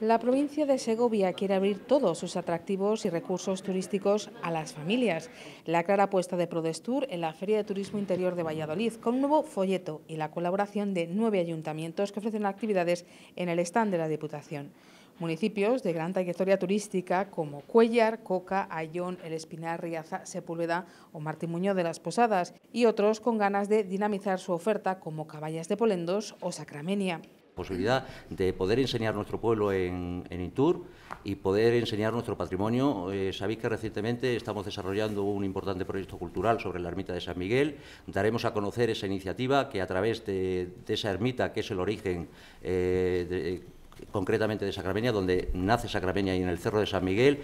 La provincia de Segovia quiere abrir todos sus atractivos y recursos turísticos a las familias. La clara apuesta de Prodestur en la Feria de Turismo Interior de Valladolid, con un nuevo folleto y la colaboración de nueve ayuntamientos que ofrecen actividades en el stand de la Diputación. Municipios de gran trayectoria turística como Cuellar, Coca, Ayón, El Espinar, Riaza, Sepúlveda o Martín de las Posadas y otros con ganas de dinamizar su oferta como Caballas de Polendos o Sacramenia posibilidad de poder enseñar nuestro pueblo en, Intur y poder enseñar nuestro patrimonio. Eh, sabéis que recientemente estamos desarrollando un importante proyecto cultural sobre la ermita de San Miguel. Daremos a conocer esa iniciativa que a través de, esa ermita, que es el origen eh, concretamente de Sacramenia, donde nace Sacramenia y en el Cerro de San Miguel,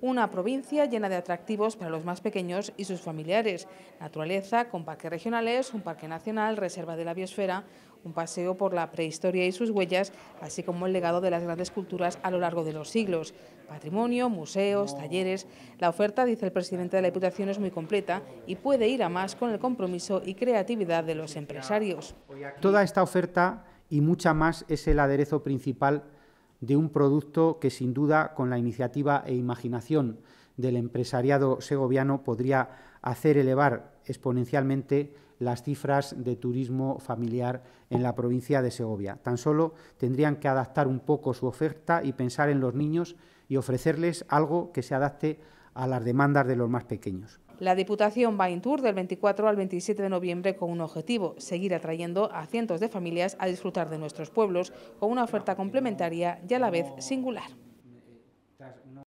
una provincia llena de atractivos para los más pequeños y sus familiares. Naturaleza con parques regionales, un parque nacional, reserva de la biosfera, un paseo por la prehistoria y sus huellas, así como el legado de las grandes culturas a lo largo de los siglos. Patrimonio, museos, talleres. La oferta, dice el presidente de la Diputación, es muy completa y puede ir a más con el compromiso y creatividad de los empresarios. Toda esta oferta y mucha más es el aderezo principal de un producto que sin duda con la iniciativa e imaginación del empresariado segoviano podría hacer elevar exponencialmente las cifras de turismo familiar en la provincia de Segovia. Tan solo tendrían que adaptar un poco su oferta y pensar en los niños y ofrecerles algo que se adapte a las demandas de los más pequeños. La Diputación va en tour del 24 al 27 de noviembre con un objetivo, seguir atrayendo a cientos de familias a disfrutar de nuestros pueblos con una oferta complementaria y a la vez singular.